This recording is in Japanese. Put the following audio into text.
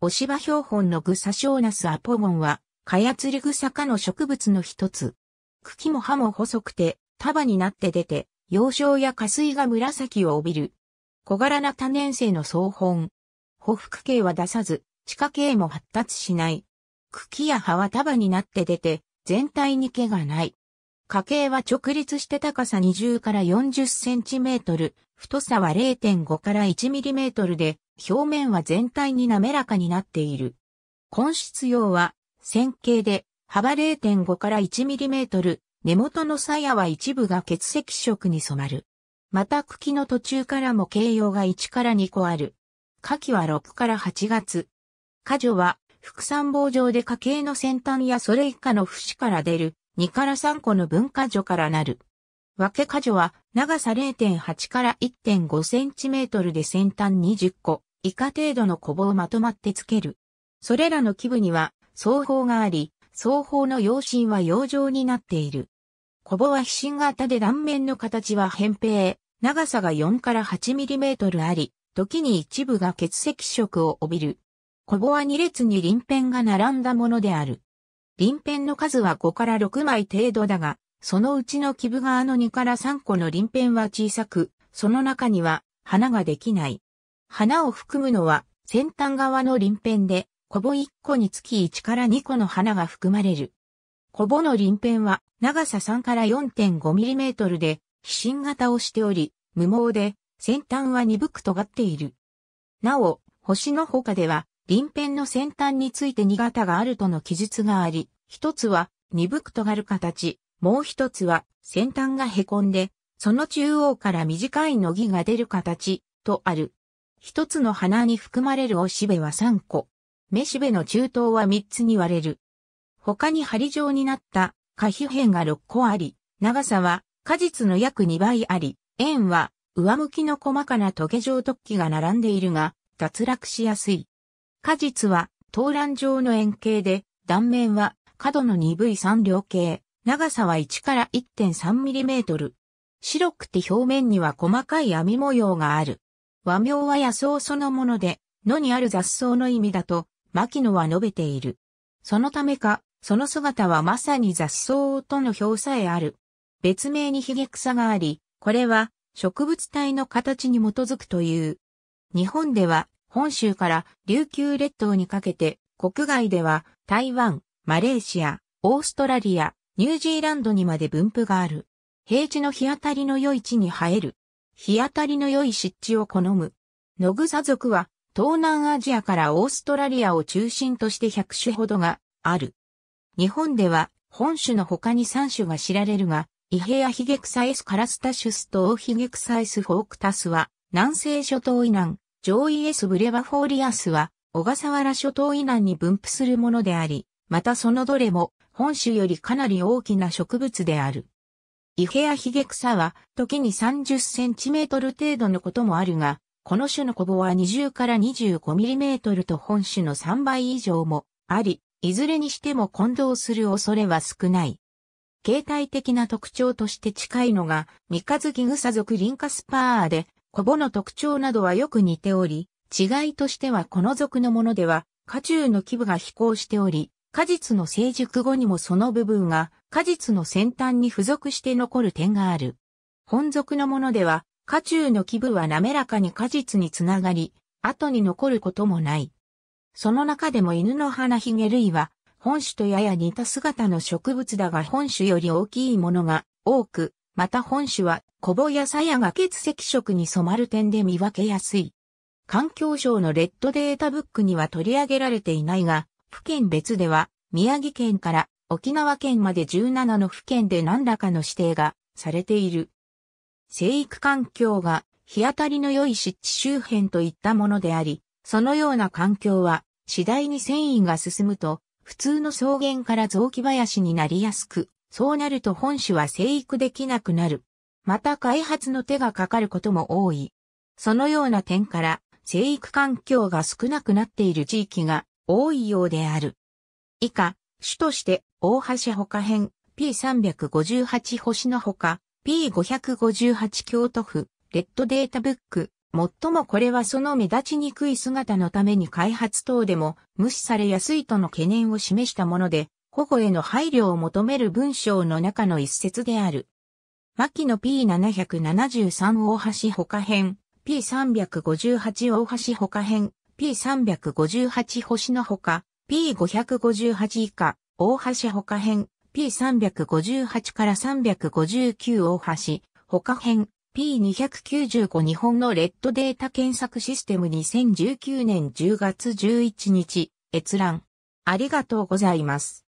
お芝標本のグサショーナスアポゴンは、カヤツリグサ科の植物の一つ。茎も葉も細くて、束になって出て、幼少や下水が紫を帯びる。小柄な多年生の草本。補腹系は出さず、地下系も発達しない。茎や葉は束になって出て、全体に毛がない。花茎は直立して高さ20から40センチメートル、太さは0.5から1ミリメートルで、表面は全体に滑らかになっている。根質用は、線形で、幅0.5から1ミリメートル、根元の鞘は一部が血石色に染まる。また茎の途中からも形容が1から2個ある。花期は6から8月。果樹は、副産棒状で家計の先端やそれ以下の節から出る、2から3個の分果樹からなる。分け果樹は、長さ0.8から1.5センチメートルで先端20個、以下程度のコボをまとまってつける。それらの基部には、双方があり、双方の養心は洋状になっている。コボは飛信型で断面の形は扁平、長さが4から8ミリメートルあり、時に一部が血石色を帯びる。コボは2列に輪片が並んだものである。輪片の数は5から6枚程度だが、そのうちの基部側の2から3個の輪片は小さく、その中には花ができない。花を含むのは、先端側の鱗片で、コボ1個につき1から2個の花が含まれる。コボの鱗片は、長さ3から 4.5mm で、飛信型をしており、無毛で、先端は鈍く尖っている。なお、星の他では、鱗片の先端について2型があるとの記述があり、一つは鈍く尖る形、もう一つは先端が凹んで、その中央から短いのぎが出る形とある。一つの花に含まれるおしべは三個。めしべの中等は三つに割れる。他に針状になった花皮片が6個あり、長さは果実の約2倍あり、円は上向きの細かな棘状突起が並んでいるが、脱落しやすい。果実は東卵状の円形で、断面は角の鈍い三両形、長さは1から1 3トル。白くて表面には細かい網模様がある。和名は野草そのもので、野にある雑草の意味だと、牧野は述べている。そのためか、その姿はまさに雑草との表さえある。別名にヒゲ草があり、これは植物体の形に基づくという。日本では本州から琉球列島にかけて、国外では台湾、マレーシア、オーストラリア、ニュージーランドにまで分布がある。平地の日当たりの良い地に生える。日当たりの良い湿地を好む。ノグサ族は東南アジアからオーストラリアを中心として100種ほどがある。日本では本種の他に3種が知られるが、イヘアヒゲクサエスカラスタシュスとオヒゲクサエスフォークタスは南西諸島以南、上位エスブレバフォーリアスは小笠原諸島以南に分布するものであり、またそのどれも本種よりかなり大きな植物である。イヘアヒゲ草は、時に30センチメートル程度のこともあるが、この種のこぼは20から25ミリメートルと本種の3倍以上もあり、いずれにしても混同する恐れは少ない。形態的な特徴として近いのが、三日月草属リンカスパーで、こぼの特徴などはよく似ており、違いとしてはこの属のものでは、渦中の基部が飛行しており、果実の成熟後にもその部分が果実の先端に付属して残る点がある。本属のものでは、果中の基部は滑らかに果実につながり、後に残ることもない。その中でも犬の花ひげ類は、本種とやや似た姿の植物だが本種より大きいものが多く、また本種はコぼやサヤが血石色に染まる点で見分けやすい。環境省のレッドデータブックには取り上げられていないが、府県別では、宮城県から沖縄県まで17の府県で何らかの指定がされている。生育環境が日当たりの良い湿地周辺といったものであり、そのような環境は次第に繊維が進むと、普通の草原から雑木林になりやすく、そうなると本種は生育できなくなる。また開発の手がかかることも多い。そのような点から、生育環境が少なくなっている地域が多いようである。以下、主として大橋他編 P358 星のほか P558 京都府レッドデータブック。もっともこれはその目立ちにくい姿のために開発等でも無視されやすいとの懸念を示したもので、保護への配慮を求める文章の中の一節である。牧野 P773 大橋他編、P358 大橋他編、P358 星のほか、P558 以下、大橋ほか編、P358 から359大橋、ほか編、P295 日本のレッドデータ検索システム2019年10月11日、閲覧。ありがとうございます。